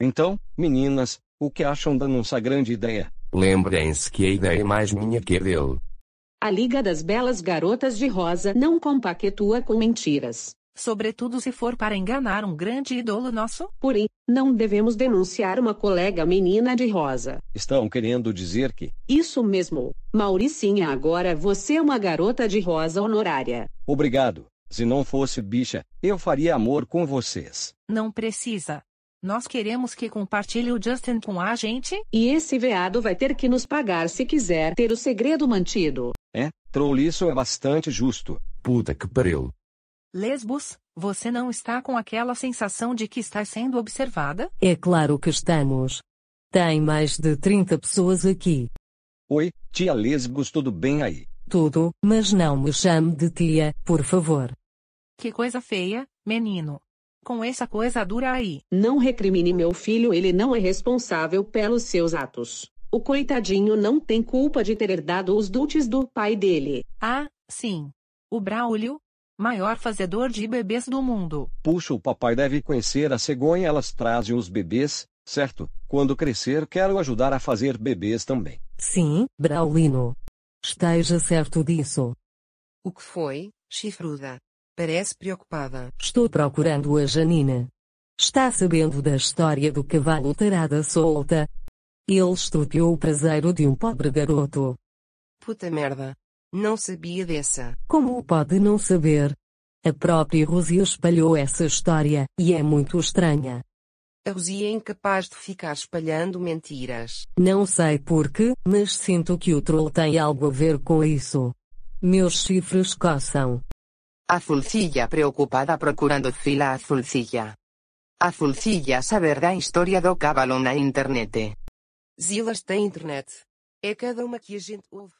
Então, meninas, o que acham da nossa grande ideia? Lembrem-se que a ideia é mais minha que eu. A Liga das Belas Garotas de Rosa não compactua com mentiras. Sobretudo se for para enganar um grande ídolo nosso? Porém, não devemos denunciar uma colega menina de rosa. Estão querendo dizer que. Isso mesmo. Mauricinha, agora você é uma garota de rosa honorária. Obrigado. Se não fosse bicha, eu faria amor com vocês. Não precisa. Nós queremos que compartilhe o Justin com a gente. E esse veado vai ter que nos pagar se quiser ter o segredo mantido. É, troll, isso é bastante justo. Puta que pariu. Lesbos, você não está com aquela sensação de que está sendo observada? É claro que estamos. Tem mais de 30 pessoas aqui. Oi, tia Lesbos, tudo bem aí? Tudo, mas não me chame de tia, por favor. Que coisa feia, menino. Com essa coisa dura aí. Não recrimine meu filho, ele não é responsável pelos seus atos. O coitadinho não tem culpa de ter herdado os dulces do pai dele. Ah, sim. O Braulio, maior fazedor de bebês do mundo. Puxa, o papai deve conhecer a cegonha, elas trazem os bebês, certo? Quando crescer, quero ajudar a fazer bebês também. Sim, Braulino. Esteja certo disso. O que foi, chifruda? Parece preocupada. Estou procurando a Janina. Está sabendo da história do cavalo tarada solta? Ele estupeou o traseiro de um pobre garoto. Puta merda. Não sabia dessa. Como pode não saber? A própria Rosie espalhou essa história, e é muito estranha. A Rosie é incapaz de ficar espalhando mentiras. Não sei porquê, mas sinto que o troll tem algo a ver com isso. Meus chifres coçam. Azulcilla preocupada procurando fila Azulcilla. Azulcilla saber da história do cavalo na internet. Zilas tem internet. É cada uma que a gente ouve.